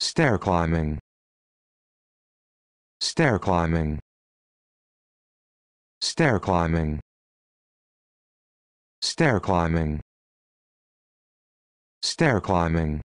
stair climbing stair climbing stair climbing stair climbing stair climbing